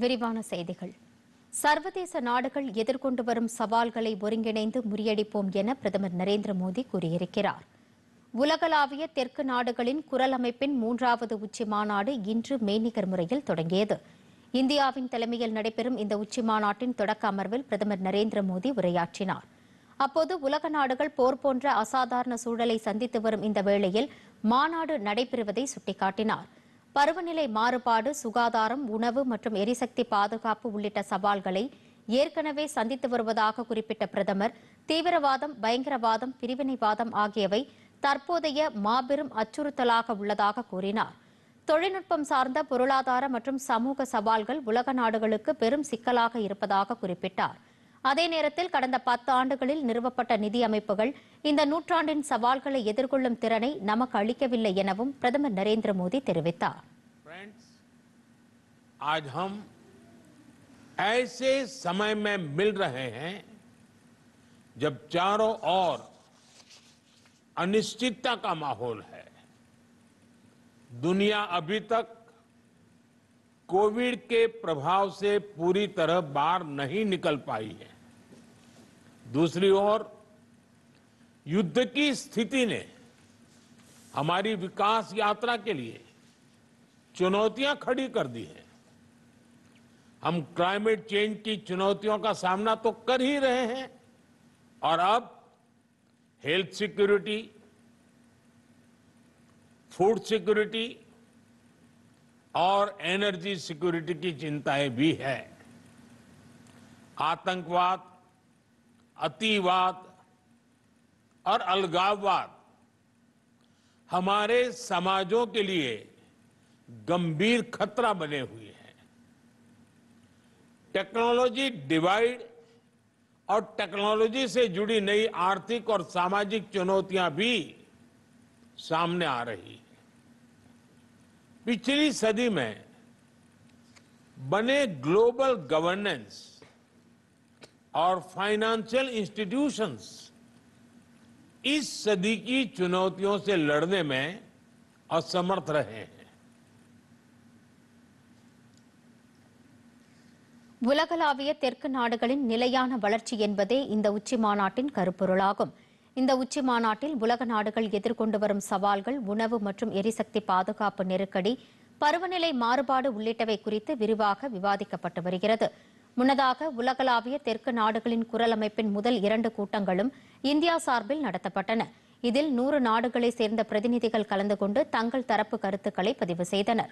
விரிவான செய்திகள் சர்வதேச நாடுகள் எதிர்கொண்டு வரும் சவால்களை ஒருங்கிணைந்து முறியடிப்போம் என பிரதமர் நரேந்திர மோடி கூறியிருக்கிறார் உலகளாவிய தெற்கு நாடுகளின் குரல் அமைப்பின் மூன்றாவது உச்சி மாநாடு இன்று மெய்நிகர் முறையில் தொடங்கியது இந்தியாவின் தலைமையில் நடைபெறும் இந்த உச்சி மாநாட்டின் தொடக்க அமர்வில் பிரதமர் நரேந்திர மோடி உரையாற்றினார் அப்போது உலக நாடுகள் போர் போன்ற அசாதாரண சூழலை சந்தித்து வரும் இந்த வேளையில் மாநாடு நடைபெறுவதை சுட்டிக்காட்டினாா் பருவநிலை மாறுபாடு சுகாதாரம் உணவு மற்றும் எரிசக்தி பாதுகாப்பு உள்ளிட்ட சவால்களை ஏற்கனவே சந்தித்து வருவதாக குறிப்பிட்ட பிரதமர் தீவிரவாதம் பயங்கரவாதம் பிரிவினைவாதம் ஆகியவை தற்போதைய மாபெரும் அச்சுறுத்தலாக உள்ளதாக கூறினார் தொழில்நுட்பம் சார்ந்த பொருளாதார மற்றும் சமூக சவால்கள் உலக நாடுகளுக்கு பெரும் சிக்கலாக இருப்பதாக குறிப்பிட்டாா் அதே நேரத்தில் கடந்த 10 ஆண்டுகளில் નિર્ව บท நிதியமைப்புகள் இந்த நூற்றுாண்டின் சவால்களை எதிர்கொள்ளும் திறனை நமக்கு அளிக்கவில்லை எனவும் பிரதமர் நரேந்திர மோடி தெரிவித்தார். फ्रेंड्स आज हम ऐसे समय में मिल रहे हैं जब चारों ओर अनिश्चितता का माहौल है। दुनिया अभी तक कोविड के प्रभाव से पूरी तरह बाहर नहीं निकल पाई है। दूसरी ओर युद्ध की स्थिति ने हमारी विकास यात्रा के लिए चुनौतियां खड़ी कर दी है हम क्लाइमेट चेंज की चुनौतियों का सामना तो कर ही रहे हैं और अब हेल्थ सिक्योरिटी फूड सिक्योरिटी और एनर्जी सिक्योरिटी की चिंताएं भी है आतंकवाद अतिवाद और अलगाववाद हमारे समाजों के लिए गंभीर खतरा बने हुए हैं टेक्नोलॉजी डिवाइड और टेक्नोलॉजी से जुड़ी नई आर्थिक और सामाजिक चुनौतियां भी सामने आ रही है पिछली सदी में बने ग्लोबल गवर्नेंस और फाइनेंशियल इंस्टीट्यूशंस इस सदी की चुनौतियों से लड़ने में असमर्थ रहे हैं உலகளாவிய தெற்கு நாடுகளின் நிலையான வளர்ச்சி என்பதே இந்த உச்சி மாநாட்டின் கருப்பொருளாகும் இந்த உச்சி மாநாட்டில் உலக நாடுகள் எதிர்கொண்டு வரும் சவால்கள் உணவு மற்றும் எரிசக்தி பாதுகாப்பு நெருக்கடி பருவநிலை மாறுபாடு உள்ளிட்டவை குறித்து விரிவாக விவாதிக்கப்பட்டு வருகிறது முன்னதாக உலகளாவிய தெற்கு நாடுகளின் குரல் அமைப்பின் முதல் இரண்டு கூட்டங்களும் இந்தியா சார்பில் நடத்தப்பட்டன இதில் நூறு நாடுகளை சேர்ந்த பிரதிநிதிகள் கலந்து கொண்டு தங்கள் தரப்பு கருத்துக்களை பதிவு செய்தனா்